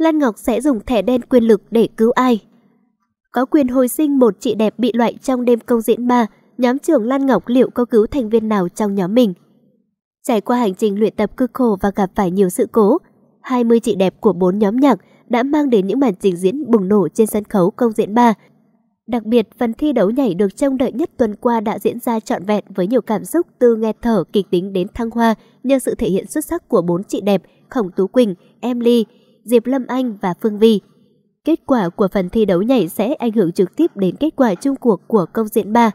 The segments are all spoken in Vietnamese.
Lan Ngọc sẽ dùng thẻ đen quyền lực để cứu ai. Có quyền hồi sinh một chị đẹp bị loại trong đêm công diễn 3, nhóm trưởng Lan Ngọc liệu có cứu thành viên nào trong nhóm mình. Trải qua hành trình luyện tập cực khổ và gặp phải nhiều sự cố, 20 chị đẹp của bốn nhóm nhạc đã mang đến những màn trình diễn bùng nổ trên sân khấu công diễn 3. Đặc biệt, phần thi đấu nhảy được trông đợi nhất tuần qua đã diễn ra trọn vẹn với nhiều cảm xúc từ nghe thở kịch tính đến thăng hoa nhờ sự thể hiện xuất sắc của bốn chị đẹp Khổng Tú Quỳnh, Em Ly, Diệp Lâm Anh và Phương Vi. Kết quả của phần thi đấu nhảy sẽ ảnh hưởng trực tiếp đến kết quả chung cuộc của công diễn 3.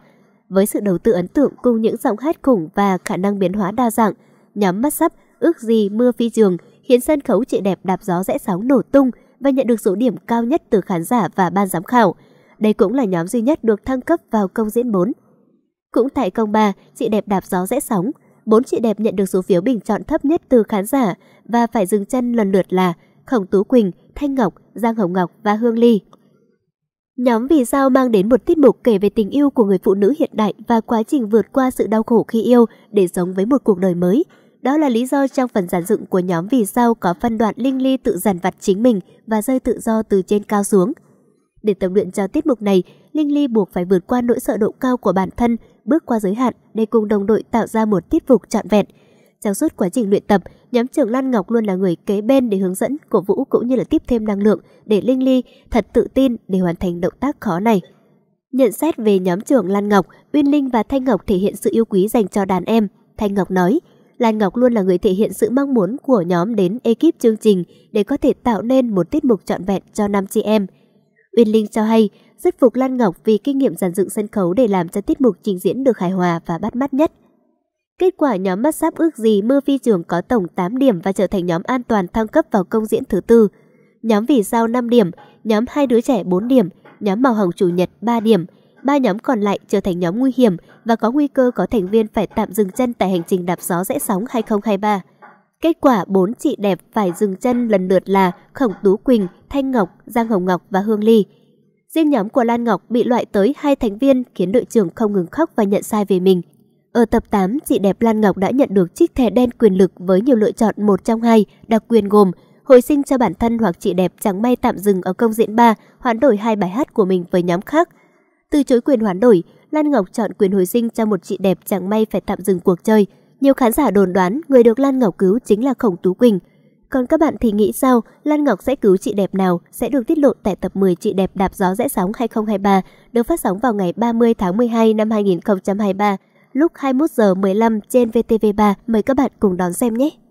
Với sự đầu tư ấn tượng cùng những giọng hát khủng và khả năng biến hóa đa dạng, nhóm mắt sắp ước gì mưa phi trường khiến sân khấu chị đẹp đạp gió rẽ sóng nổ tung và nhận được số điểm cao nhất từ khán giả và ban giám khảo. Đây cũng là nhóm duy nhất được thăng cấp vào công diễn 4. Cũng tại công 3, chị đẹp đạp gió rẽ sóng, bốn chị đẹp nhận được số phiếu bình chọn thấp nhất từ khán giả và phải dừng chân lần lượt là Khổng Tú Quỳnh, Thanh Ngọc, Giang Hồng Ngọc và Hương Ly. Nhóm Vì Sao mang đến một tiết mục kể về tình yêu của người phụ nữ hiện đại và quá trình vượt qua sự đau khổ khi yêu để sống với một cuộc đời mới. Đó là lý do trong phần giản dựng của nhóm Vì Sao có phân đoạn Linh Ly tự giàn vặt chính mình và rơi tự do từ trên cao xuống. Để tập luyện cho tiết mục này, Linh Ly buộc phải vượt qua nỗi sợ độ cao của bản thân, bước qua giới hạn để cùng đồng đội tạo ra một tiết mục trọn vẹn – trong suốt quá trình luyện tập, nhóm trưởng Lan Ngọc luôn là người kế bên để hướng dẫn, cổ vũ cũng như là tiếp thêm năng lượng để Linh Ly thật tự tin để hoàn thành động tác khó này. Nhận xét về nhóm trưởng Lan Ngọc, Uyên Linh và Thanh Ngọc thể hiện sự yêu quý dành cho đàn em. Thanh Ngọc nói, Lan Ngọc luôn là người thể hiện sự mong muốn của nhóm đến ekip chương trình để có thể tạo nên một tiết mục trọn vẹn cho năm chị em. Uyên Linh cho hay, rất phục Lan Ngọc vì kinh nghiệm dàn dựng sân khấu để làm cho tiết mục trình diễn được hài hòa và bắt mắt nhất – Kết quả nhóm mắt sáp ước gì mưa phi trường có tổng 8 điểm và trở thành nhóm an toàn thăng cấp vào công diễn thứ tư. Nhóm vì sao 5 điểm, nhóm hai đứa trẻ 4 điểm, nhóm màu hồng chủ nhật 3 điểm. Ba nhóm còn lại trở thành nhóm nguy hiểm và có nguy cơ có thành viên phải tạm dừng chân tại hành trình đạp gió rẽ sóng 2023. Kết quả 4 chị đẹp phải dừng chân lần lượt là Khổng Tú Quỳnh, Thanh Ngọc, Giang Hồng Ngọc và Hương Ly. Riêng nhóm của Lan Ngọc bị loại tới hai thành viên khiến đội trưởng không ngừng khóc và nhận sai về mình. Ở tập 8, chị đẹp Lan Ngọc đã nhận được chiếc thẻ đen quyền lực với nhiều lựa chọn một trong hai, đặc quyền gồm hồi sinh cho bản thân hoặc chị đẹp chẳng may tạm dừng ở công diễn 3, hoán đổi hai bài hát của mình với nhóm khác. Từ chối quyền hoán đổi, Lan Ngọc chọn quyền hồi sinh cho một chị đẹp chẳng may phải tạm dừng cuộc chơi. Nhiều khán giả đồn đoán người được Lan Ngọc cứu chính là Khổng Tú Quỳnh. Còn các bạn thì nghĩ sao, Lan Ngọc sẽ cứu chị đẹp nào sẽ được tiết lộ tại tập 10 Chị đẹp đạp gió rẽ sóng 2023 được phát sóng vào ngày 30 tháng 12 năm 2023 lúc 21 giờ 15 trên VTV3. Mời các bạn cùng đón xem nhé.